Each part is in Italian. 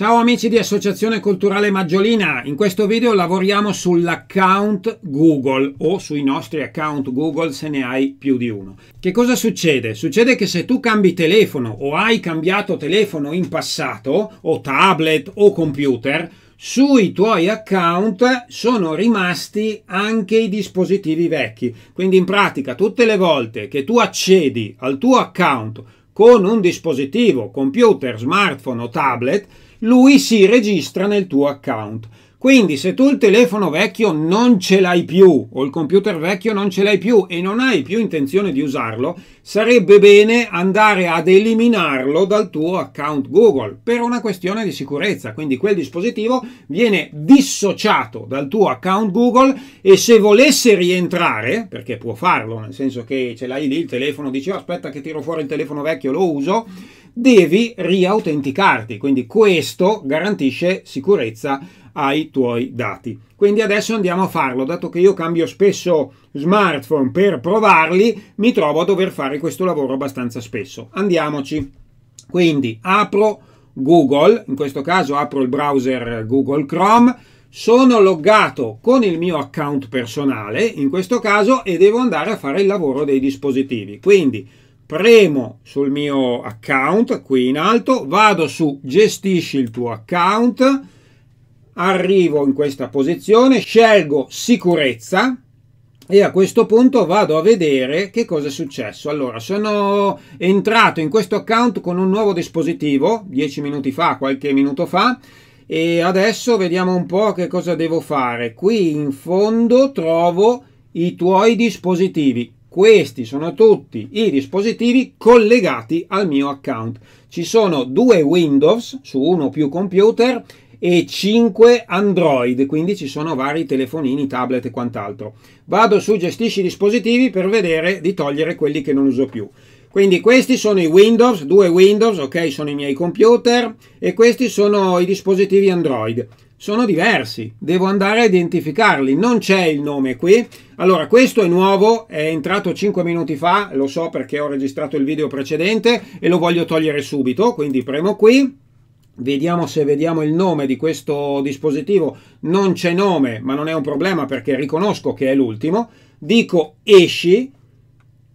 Ciao amici di Associazione Culturale Maggiolina, in questo video lavoriamo sull'account Google o sui nostri account Google se ne hai più di uno. Che cosa succede? Succede che se tu cambi telefono o hai cambiato telefono in passato o tablet o computer, sui tuoi account sono rimasti anche i dispositivi vecchi. Quindi in pratica tutte le volte che tu accedi al tuo account con un dispositivo, computer, smartphone o tablet, lui si registra nel tuo account. Quindi se tu il telefono vecchio non ce l'hai più o il computer vecchio non ce l'hai più e non hai più intenzione di usarlo, sarebbe bene andare ad eliminarlo dal tuo account Google per una questione di sicurezza. Quindi quel dispositivo viene dissociato dal tuo account Google e se volesse rientrare, perché può farlo, nel senso che ce l'hai lì il telefono, dici oh, aspetta che tiro fuori il telefono vecchio, lo uso devi riautenticarti, quindi questo garantisce sicurezza ai tuoi dati. Quindi adesso andiamo a farlo, dato che io cambio spesso smartphone per provarli, mi trovo a dover fare questo lavoro abbastanza spesso. Andiamoci. Quindi apro Google, in questo caso apro il browser Google Chrome, sono loggato con il mio account personale, in questo caso, e devo andare a fare il lavoro dei dispositivi. Quindi premo sul mio account qui in alto, vado su gestisci il tuo account, arrivo in questa posizione, scelgo sicurezza e a questo punto vado a vedere che cosa è successo. Allora, sono entrato in questo account con un nuovo dispositivo, dieci minuti fa, qualche minuto fa, e adesso vediamo un po' che cosa devo fare. Qui in fondo trovo i tuoi dispositivi. Questi sono tutti i dispositivi collegati al mio account. Ci sono due Windows su uno o più computer e 5 Android, quindi ci sono vari telefonini, tablet e quant'altro. Vado su gestisci dispositivi per vedere di togliere quelli che non uso più. Quindi questi sono i Windows, due Windows, ok, sono i miei computer e questi sono i dispositivi Android sono diversi, devo andare a identificarli, non c'è il nome qui. Allora, questo è nuovo, è entrato 5 minuti fa, lo so perché ho registrato il video precedente e lo voglio togliere subito, quindi premo qui. Vediamo se vediamo il nome di questo dispositivo. Non c'è nome, ma non è un problema perché riconosco che è l'ultimo. Dico esci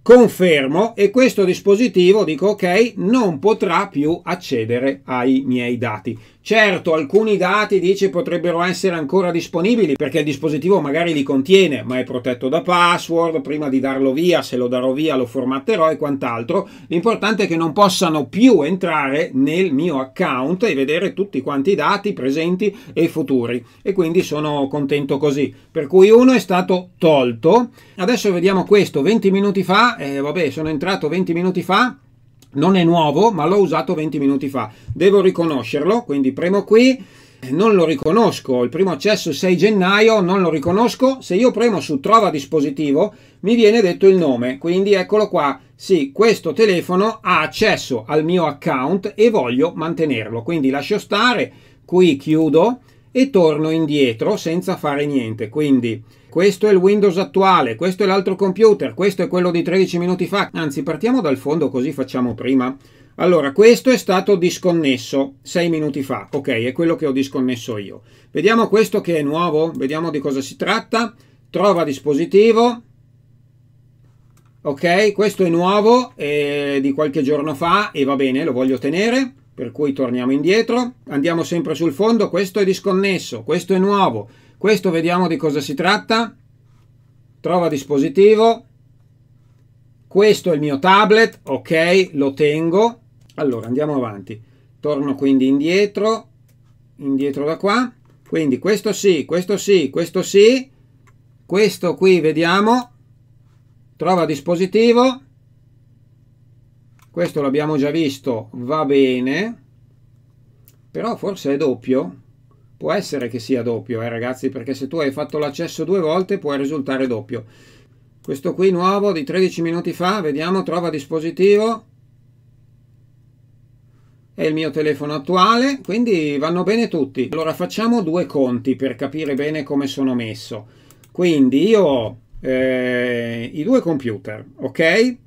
confermo e questo dispositivo dico ok non potrà più accedere ai miei dati certo alcuni dati dice potrebbero essere ancora disponibili perché il dispositivo magari li contiene ma è protetto da password prima di darlo via se lo darò via lo formatterò e quant'altro l'importante è che non possano più entrare nel mio account e vedere tutti quanti i dati presenti e futuri e quindi sono contento così per cui uno è stato tolto adesso vediamo questo 20 minuti fa eh, vabbè, sono entrato 20 minuti fa, non è nuovo, ma l'ho usato 20 minuti fa. Devo riconoscerlo, quindi premo qui, eh, non lo riconosco, il primo accesso 6 gennaio, non lo riconosco. Se io premo su trova dispositivo, mi viene detto il nome, quindi eccolo qua. Sì, questo telefono ha accesso al mio account e voglio mantenerlo, quindi lascio stare, qui chiudo e torno indietro senza fare niente. Quindi questo è il Windows attuale, questo è l'altro computer, questo è quello di 13 minuti fa. Anzi, partiamo dal fondo così facciamo prima. Allora, questo è stato disconnesso 6 minuti fa, ok, è quello che ho disconnesso io. Vediamo questo che è nuovo, vediamo di cosa si tratta. Trova dispositivo. Ok, questo è nuovo, è di qualche giorno fa e va bene, lo voglio tenere per cui torniamo indietro, andiamo sempre sul fondo, questo è disconnesso, questo è nuovo, questo vediamo di cosa si tratta, trova dispositivo, questo è il mio tablet, ok, lo tengo, allora andiamo avanti, torno quindi indietro, indietro da qua, quindi questo sì, questo sì, questo sì, questo qui vediamo, trova dispositivo, questo l'abbiamo già visto va bene però forse è doppio può essere che sia doppio eh ragazzi perché se tu hai fatto l'accesso due volte può risultare doppio questo qui nuovo di 13 minuti fa vediamo trova dispositivo è il mio telefono attuale quindi vanno bene tutti allora facciamo due conti per capire bene come sono messo quindi io ho eh, i due computer ok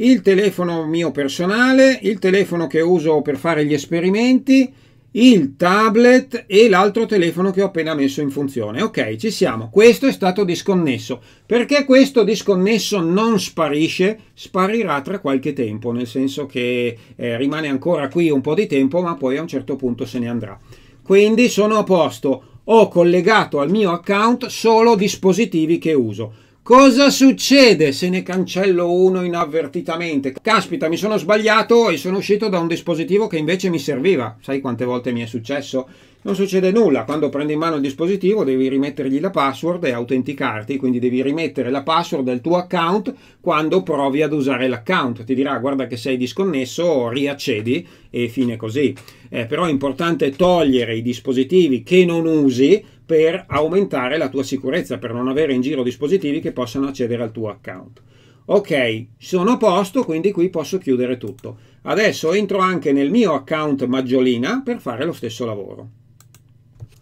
il telefono mio personale, il telefono che uso per fare gli esperimenti, il tablet e l'altro telefono che ho appena messo in funzione. Ok, ci siamo. Questo è stato disconnesso. Perché questo disconnesso non sparisce? Sparirà tra qualche tempo, nel senso che eh, rimane ancora qui un po' di tempo, ma poi a un certo punto se ne andrà. Quindi sono a posto. Ho collegato al mio account solo dispositivi che uso. Cosa succede se ne cancello uno inavvertitamente? Caspita, mi sono sbagliato e sono uscito da un dispositivo che invece mi serviva. Sai quante volte mi è successo? Non succede nulla, quando prendi in mano il dispositivo devi rimettergli la password e autenticarti, quindi devi rimettere la password del tuo account quando provi ad usare l'account. Ti dirà guarda che sei disconnesso, riaccedi e fine così. Eh, però è importante togliere i dispositivi che non usi per aumentare la tua sicurezza, per non avere in giro dispositivi che possano accedere al tuo account. Ok, sono a posto, quindi qui posso chiudere tutto. Adesso entro anche nel mio account Maggiolina per fare lo stesso lavoro.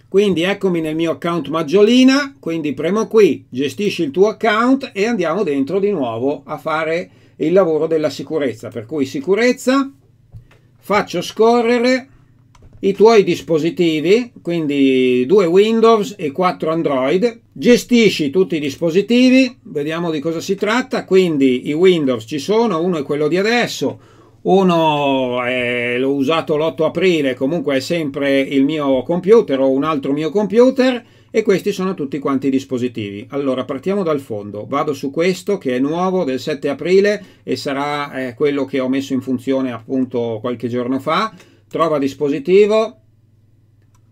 Quindi eccomi nel mio account Maggiolina, quindi premo qui, gestisci il tuo account e andiamo dentro di nuovo a fare il lavoro della sicurezza. Per cui sicurezza, faccio scorrere, i tuoi dispositivi, quindi due Windows e quattro Android, gestisci tutti i dispositivi, vediamo di cosa si tratta, quindi i Windows ci sono, uno è quello di adesso, uno l'ho usato l'8 aprile, comunque è sempre il mio computer o un altro mio computer e questi sono tutti quanti i dispositivi. Allora partiamo dal fondo, vado su questo che è nuovo del 7 aprile e sarà eh, quello che ho messo in funzione appunto qualche giorno fa trova dispositivo,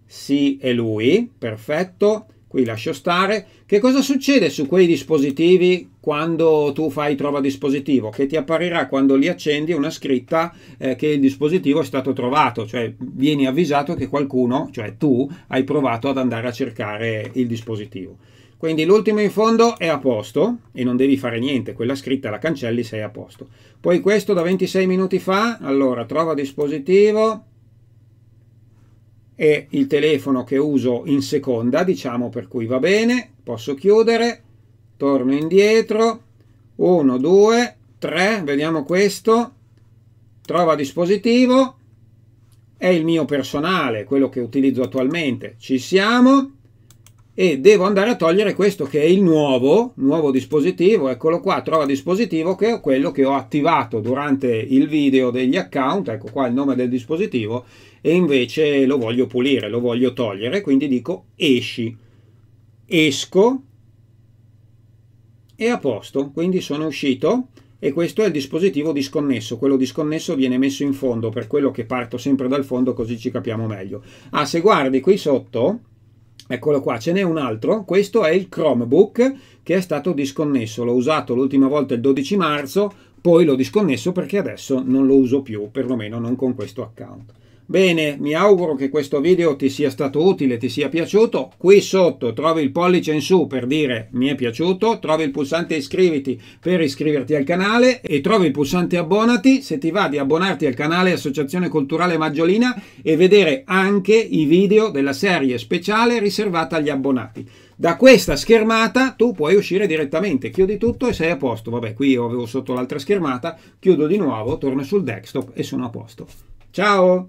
sì è lui, perfetto, qui lascio stare. Che cosa succede su quei dispositivi quando tu fai trova dispositivo? Che ti apparirà quando li accendi una scritta eh, che il dispositivo è stato trovato, cioè vieni avvisato che qualcuno, cioè tu, hai provato ad andare a cercare il dispositivo. Quindi l'ultimo in fondo è a posto e non devi fare niente, quella scritta la cancelli sei a posto. Poi questo da 26 minuti fa, allora trova dispositivo e il telefono che uso in seconda, diciamo per cui va bene, posso chiudere, torno indietro, 1, 2, 3, vediamo questo, trova dispositivo, è il mio personale, quello che utilizzo attualmente, ci siamo, e devo andare a togliere questo che è il nuovo, nuovo dispositivo, eccolo qua, trova dispositivo che è quello che ho attivato durante il video degli account, ecco qua il nome del dispositivo e invece lo voglio pulire, lo voglio togliere, quindi dico esci, esco e a posto, quindi sono uscito e questo è il dispositivo disconnesso, quello disconnesso viene messo in fondo per quello che parto sempre dal fondo così ci capiamo meglio. Ah, se guardi qui sotto Eccolo qua, ce n'è un altro, questo è il Chromebook che è stato disconnesso, l'ho usato l'ultima volta il 12 marzo, poi l'ho disconnesso perché adesso non lo uso più, perlomeno non con questo account. Bene, mi auguro che questo video ti sia stato utile, ti sia piaciuto. Qui sotto trovi il pollice in su per dire mi è piaciuto, trovi il pulsante iscriviti per iscriverti al canale e trovi il pulsante abbonati se ti va di abbonarti al canale Associazione Culturale Maggiolina e vedere anche i video della serie speciale riservata agli abbonati. Da questa schermata tu puoi uscire direttamente, chiudi tutto e sei a posto. Vabbè, qui io avevo sotto l'altra schermata, chiudo di nuovo, torno sul desktop e sono a posto. Ciao!